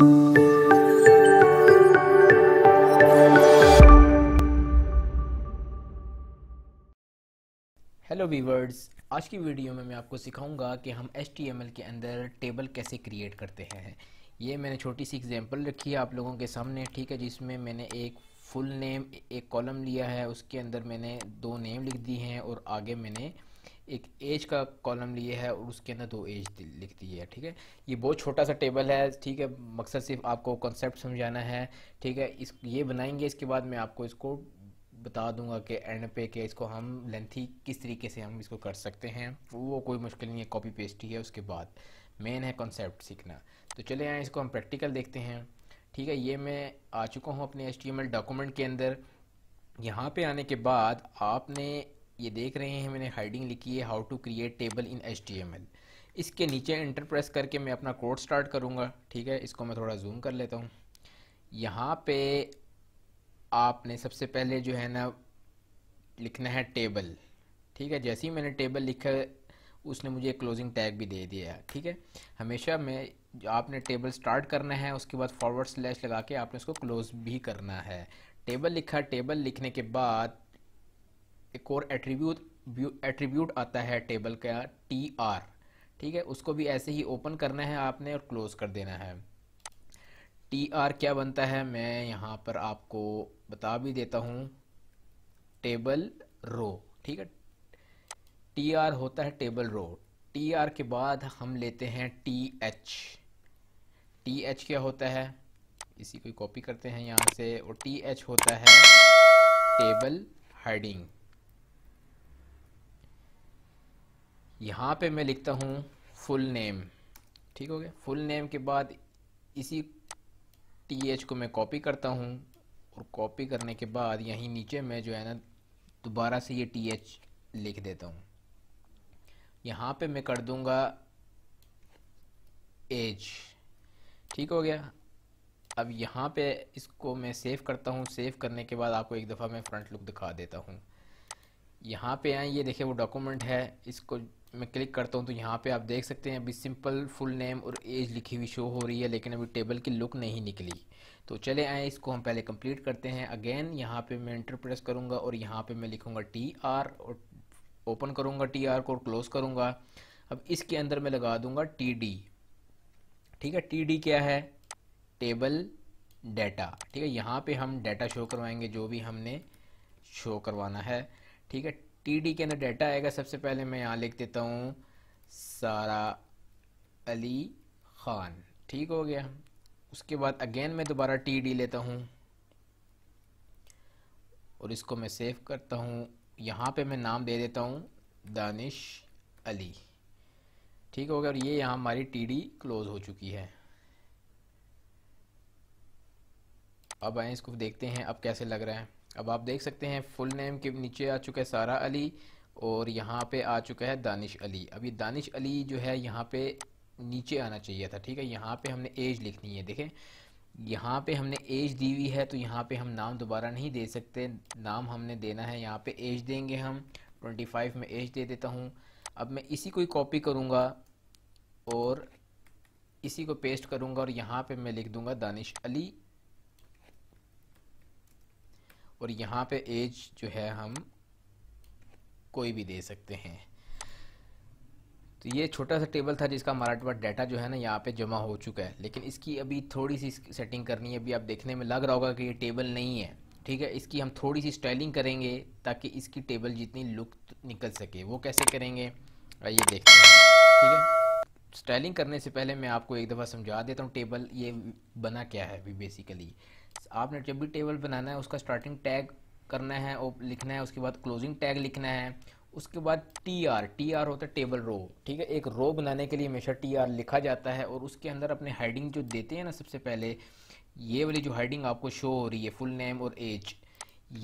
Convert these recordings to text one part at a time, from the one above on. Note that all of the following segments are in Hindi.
हेलो वीवर्स आज की वीडियो में मैं आपको सिखाऊंगा कि हम एच के अंदर टेबल कैसे क्रिएट करते हैं ये मैंने छोटी सी एग्जांपल रखी है आप लोगों के सामने ठीक है जिसमें मैंने एक फुल नेम एक कॉलम लिया है उसके अंदर मैंने दो नेम लिख दी हैं और आगे मैंने एक एज का कॉलम लिए है और उसके अंदर दो एज लिख दिए है ठीक है ये बहुत छोटा सा टेबल है ठीक है मकसद सिर्फ आपको कॉन्सेप्ट समझाना है ठीक है इस ये बनाएंगे इसके बाद मैं आपको इसको बता दूंगा कि एंड पे के इसको हम लेंथी किस तरीके से हम इसको कर सकते हैं वो कोई मुश्किल नहीं है कॉपी पेस्ट ही है उसके बाद मेन है कॉन्सेप्ट सीखना तो चले आए इसको हम प्रैक्टिकल देखते हैं ठीक है ये मैं आ चुका हूँ अपने एच डॉक्यूमेंट के अंदर यहाँ पे आने के बाद आपने ये देख रहे हैं मैंने हाइडिंग लिखी है how to create table in H इसके नीचे इंटर प्रेस करके मैं अपना कोड स्टार्ट करूँगा ठीक है इसको मैं थोड़ा जूम कर लेता हूँ यहाँ पे आपने सबसे पहले जो है ना लिखना है टेबल ठीक है जैसे ही मैंने टेबल लिखा उसने मुझे क्लोजिंग टैग भी दे दिया है ठीक है हमेशा मैं आपने टेबल स्टार्ट करना है उसके बाद फॉरवर्ड स्लैश लगा के आपने उसको क्लोज भी करना है टेबल लिखा टेबल लिखने के बाद एक और एट्रीब्यूट एट्रीब्यूट आता है टेबल का टी आर ठीक है उसको भी ऐसे ही ओपन करना है आपने और क्लोज कर देना है टी आर क्या बनता है मैं यहाँ पर आपको बता भी देता हूँ टेबल रो ठीक है टी आर होता है टेबल रो टी आर के बाद हम लेते हैं टी एच टी एच क्या होता है इसी को कॉपी करते हैं यहाँ से और टी एच होता है टेबल हेडिंग यहाँ पे मैं लिखता हूँ फुल नेम ठीक हो गया फुल नेम के बाद इसी टी एच को मैं कॉपी करता हूँ और कॉपी करने के बाद यहीं नीचे मैं जो है ना दोबारा से ये टी एच लिख देता हूँ यहाँ पे मैं कर दूँगा एज ठीक हो गया अब यहाँ पे इसको मैं सेव करता हूँ सेव करने के बाद आपको एक दफ़ा मैं फ्रंट लुक दिखा देता हूँ यहाँ पे आए ये देखिए वो डॉक्यूमेंट है इसको मैं क्लिक करता हूँ तो यहाँ पे आप देख सकते हैं अभी सिंपल फुल नेम और एज लिखी हुई शो हो रही है लेकिन अभी टेबल की लुक नहीं निकली तो चले आए इसको हम पहले कंप्लीट करते हैं अगेन यहाँ पे मैं इंटर प्रेस करूँगा और यहाँ पे मैं लिखूँगा टी आर और ओपन करूँगा टी आर को और क्लोज़ करूँगा अब इसके अंदर मैं लगा दूँगा टी डी ठीक है टी डी क्या है टेबल डेटा ठीक है यहाँ पर हम डेटा शो करवाएंगे जो भी हमने शो करवाना है ठीक है टी के अंदर डाटा आएगा सबसे पहले मैं यहाँ लिख देता हूँ सारा अली ख़ान ठीक हो गया उसके बाद अगेन मैं दोबारा टी डी लेता हूँ और इसको मैं सेव करता हूँ यहाँ पे मैं नाम दे देता हूँ दानिश अली ठीक हो गया और ये यहाँ हमारी टी डी क्लोज़ हो चुकी है अब आए इसको देखते हैं अब कैसे लग रहा है अब आप देख सकते हैं फुल नेम के नीचे आ चुका है सारा अली और यहाँ पे आ चुका है दानिश अली अब ये दानिश अली जो है यहाँ पे नीचे आना चाहिए था ठीक है यहाँ पे हमने एज लिखनी है देखें यहाँ पे हमने एज दी हुई है तो यहाँ पे हम नाम दोबारा नहीं दे सकते नाम हमने देना है यहाँ पे एज देंगे हम 25 में एज दे देता हूँ अब मैं इसी को ही कॉपी करूँगा और इसी को पेस्ट करूँगा और यहाँ पर मैं लिख दूँगा दानिश अली और यहाँ पे एज जो है हम कोई भी दे सकते हैं तो ये छोटा सा टेबल था जिसका हमारा पास डाटा जो है ना यहाँ पे जमा हो चुका है लेकिन इसकी अभी थोड़ी सी सेटिंग करनी है अभी आप देखने में लग रहा होगा कि ये टेबल नहीं है ठीक है इसकी हम थोड़ी सी स्टाइलिंग करेंगे ताकि इसकी टेबल जितनी लुक निकल सके वो कैसे करेंगे आइए देखते हैं ठीक है स्टाइलिंग करने से पहले मैं आपको एक दफ़ा समझा देता हूँ टेबल ये बना क्या है अभी बेसिकली आपने जब भी टेबल बनाना है उसका स्टार्टिंग टैग करना है और लिखना है उसके बाद क्लोजिंग टैग लिखना है उसके बाद टी आर टी आर होता है टेबल रो ठीक है एक रो बनाने के लिए हमेशा टी आर लिखा जाता है और उसके अंदर अपने हेडिंग जो देते हैं ना सबसे पहले ये वाली जो हेडिंग आपको शो हो रही है फुल नेम और एज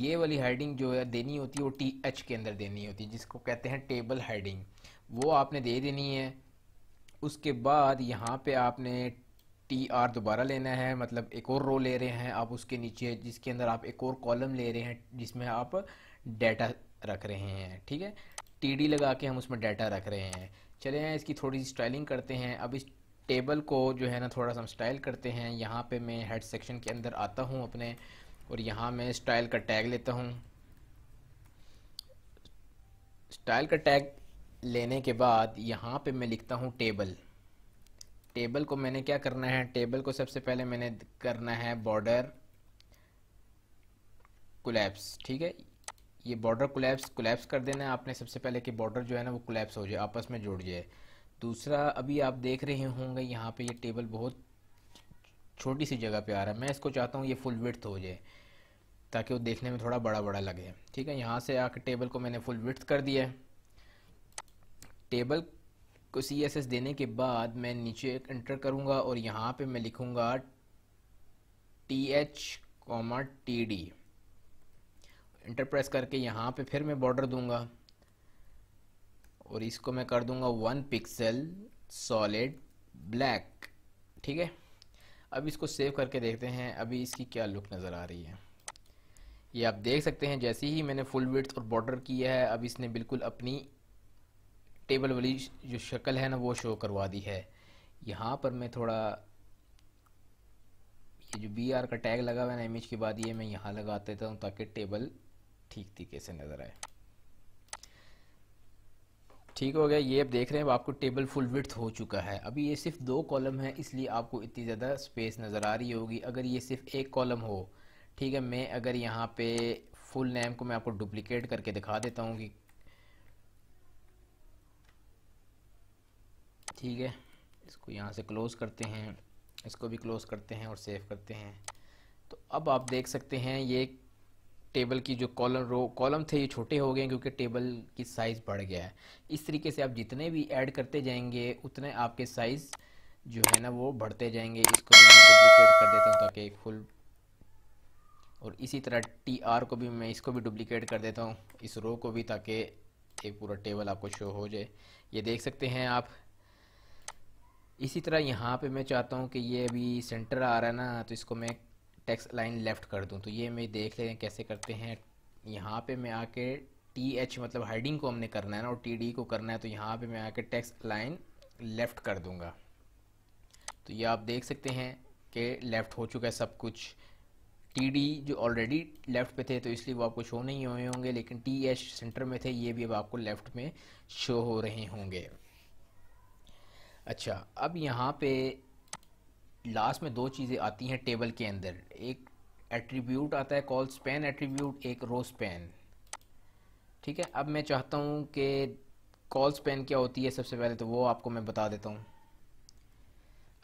ये वाली हेडिंग जो है देनी होती है वो टी एच के अंदर देनी होती है जिसको कहते हैं टेबल हेडिंग वो आपने दे देनी है उसके बाद यहाँ पे आपने टी आर दोबारा लेना है मतलब एक और रो ले रहे हैं आप उसके नीचे जिसके अंदर आप एक और कॉलम ले रहे हैं जिसमें आप डाटा रख रहे हैं ठीक है टी डी लगा के हम उसमें डाटा रख रहे हैं चले हैं इसकी थोड़ी सी स्टाइलिंग करते हैं अब इस टेबल को जो है ना थोड़ा सा हम स्टाइल करते हैं यहाँ पे मैं हेड सेक्शन के अंदर आता हूँ अपने और यहाँ मैं स्टाइल का टैग लेता हूँ स्टाइल का टैग लेने के बाद यहाँ पे मैं लिखता हूँ टेबल टेबल को मैंने क्या करना है टेबल को सबसे पहले मैंने करना है बॉर्डर कोलैप्स ठीक है ये बॉर्डर कोलैप्स कोलैप्स कर देना है आपने सबसे पहले कि बॉर्डर जो है ना वो कोलैप्स हो जाए आपस में जुड़ जाए दूसरा अभी आप देख रहे होंगे यहाँ पे ये टेबल बहुत छोटी सी जगह पे आ रहा है मैं इसको चाहता हूँ ये फुल विथ हो जाए ताकि वो देखने में थोड़ा बड़ा बड़ा लगे ठीक है यहाँ से आके टेबल को मैंने फुल विथ कर दिया टेबल को सी एस एस देने के बाद मैं नीचे एंटर करूँगा और यहाँ पे मैं लिखूँगा T H comma T D enter press करके यहाँ पे फिर मैं बॉर्डर दूंगा और इसको मैं कर दूंगा वन पिक्सल सॉलिड ब्लैक ठीक है अब इसको सेव करके देखते हैं अभी इसकी क्या लुक नज़र आ रही है ये आप देख सकते हैं जैसे ही मैंने फुल विथ और बॉर्डर किया है अब इसने बिल्कुल अपनी टेबल वाली जो शक्ल है ना वो शो करवा दी है यहाँ पर मैं थोड़ा ये जो बी आर का टैग लगा हुआ है ना इमेज के बाद ये मैं यहाँ लगा देता हूँ ताकि टेबल ठीक तरीके से नज़र आए ठीक हो गया ये अब देख रहे हैं आपको टेबल फुल विथ हो चुका है अभी ये सिर्फ दो कॉलम है इसलिए आपको इतनी ज़्यादा स्पेस नज़र आ रही होगी अगर ये सिर्फ एक कॉलम हो ठीक है मैं अगर यहाँ पे फुल नेम को मैं आपको डुप्लीकेट करके दिखा देता हूँ कि ठीक है इसको यहाँ से क्लोज़ करते हैं इसको भी क्लोज़ करते हैं और सेव करते हैं तो अब आप देख सकते हैं ये टेबल की जो कॉलम रो कॉलम थे ये छोटे हो गए क्योंकि टेबल की साइज़ बढ़ गया है इस तरीके से आप जितने भी ऐड करते जाएंगे उतने आपके साइज़ जो है ना वो बढ़ते जाएंगे इसको भी मैं डुप्लीकेट कर देता हूँ ताकि फुल और इसी तरह टी आर को भी मैं इसको भी डुप्लीकेट कर देता हूँ इस रो को भी ताकि एक पूरा टेबल आपको शो हो जाए ये देख सकते हैं आप इसी तरह यहाँ पे मैं चाहता हूँ कि ये अभी सेंटर आ रहा है ना तो इसको मैं टेक्स लाइन लेफ़्ट कर दूँ तो ये मैं देख ले कैसे करते हैं यहाँ पे मैं आके टी एच मतलब हाइडिंग को हमने करना है ना और टी डी को करना है तो यहाँ पे मैं आके टेक्स लाइन लेफ़्ट कर दूँगा तो ये आप देख सकते हैं कि लेफ़्ट हो चुका है सब कुछ टी डी जो ऑलरेडी लेफ़्ट पे थे तो इसलिए वो आपको शो नहीं हुए होंगे लेकिन टी एच सेंटर में थे ये भी अब आपको लेफ़्ट में शो हो रहे होंगे अच्छा अब यहाँ पे लास्ट में दो चीज़ें आती हैं टेबल के अंदर एक एट्रीब्यूट आता है कॉल स्पेन एट्रीब्यूट एक रो स्पेन ठीक है अब मैं चाहता हूँ कि कॉल स्पेन क्या होती है सबसे पहले तो वो आपको मैं बता देता हूँ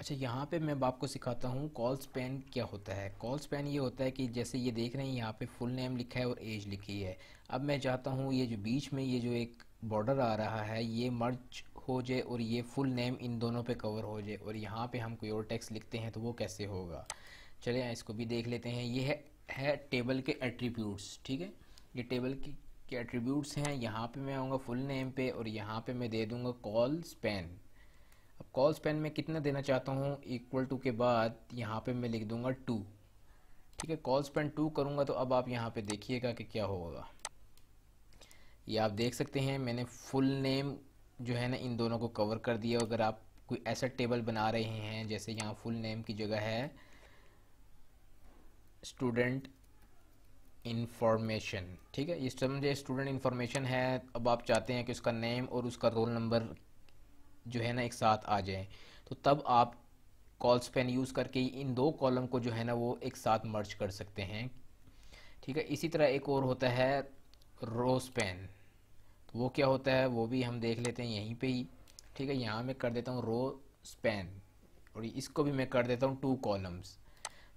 अच्छा यहाँ पे मैं आपको सिखाता हूँ कॉल स्पेन क्या होता है कॉल स्पेन ये होता है कि जैसे ये देख रहे हैं यहाँ पे फुल नेम लिखा है और एज लिखी है अब मैं चाहता हूँ ये जो बीच में ये जो एक बॉर्डर आ रहा है ये मर्ज हो जाए और ये फुल नेम इन दोनों पे कवर हो जाए और यहाँ पे हम कोई और टैक्स लिखते हैं तो वो कैसे होगा चले इसको भी देख लेते हैं ये है, है टेबल के एट्रीब्यूट्स ठीक है ये टेबल की के एट्रीब्यूट्स हैं यहाँ पे मैं आऊँगा फुल नेम पे और यहाँ पे मैं दे दूँगा कॉल स्पेन अब कॉल स्पेन में कितना देना चाहता हूँ इक्वल टू के बाद यहाँ पे मैं लिख दूँगा टू ठीक है कॉल स्पेन टू करूँगा तो अब आप यहाँ पे देखिएगा कि क्या होगा ये आप देख सकते हैं मैंने फुल नेम जो है ना इन दोनों को कवर कर दिया अगर आप कोई ऐसा टेबल बना रहे हैं जैसे यहाँ फुल नेम की जगह है स्टूडेंट इन्फॉर्मेशन ठीक है इस समझे स्टूडेंट इन्फॉर्मेशन है अब आप चाहते हैं कि उसका नेम और उसका रोल नंबर जो है ना एक साथ आ जाए तो तब आप कॉल्स पेन यूज़ करके इन दो कॉलम को जो है ना वो एक साथ मर्ज कर सकते हैं ठीक है इसी तरह एक और होता है रोज पेन वो क्या होता है वो भी हम देख लेते हैं यहीं पे ही ठीक है यहाँ मैं कर देता हूँ रो स्पैन और इसको भी मैं कर देता हूँ टू कॉलम्स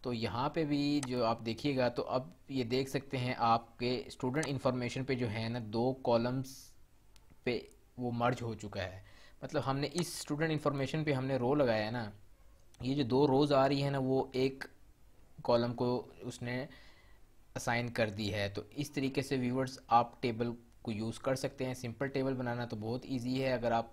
तो यहाँ पे भी जो आप देखिएगा तो अब ये देख सकते हैं आपके स्टूडेंट इन्फॉर्मेशन पे जो है ना दो कॉलम्स पे वो मर्ज हो चुका है मतलब हमने इस स्टूडेंट इन्फॉर्मेशन पे हमने रो लगाया है ना ये जो दो रोज़ आ रही है ना वो एक कॉलम को उसने असाइन कर दी है तो इस तरीके से व्यूवर्स आप टेबल को यूज़ कर सकते हैं सिंपल टेबल बनाना तो बहुत ईजी है अगर आप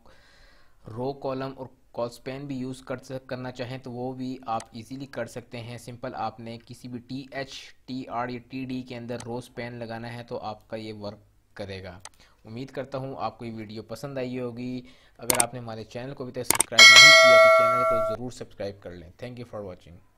रो कॉलम और स्पेन भी यूज़ कर सक करना चाहें तो वो भी आप इजीली कर सकते हैं सिंपल आपने किसी भी टी एच टी आर या टी डी के अंदर रो स्पेन लगाना है तो आपका ये वर्क करेगा उम्मीद करता हूँ आपको ये वीडियो पसंद आई होगी अगर आपने हमारे चैनल को अभी तक सब्सक्राइब नहीं किया तो चैनल को ज़रूर सब्सक्राइब कर लें थैंक यू फॉर वॉचिंग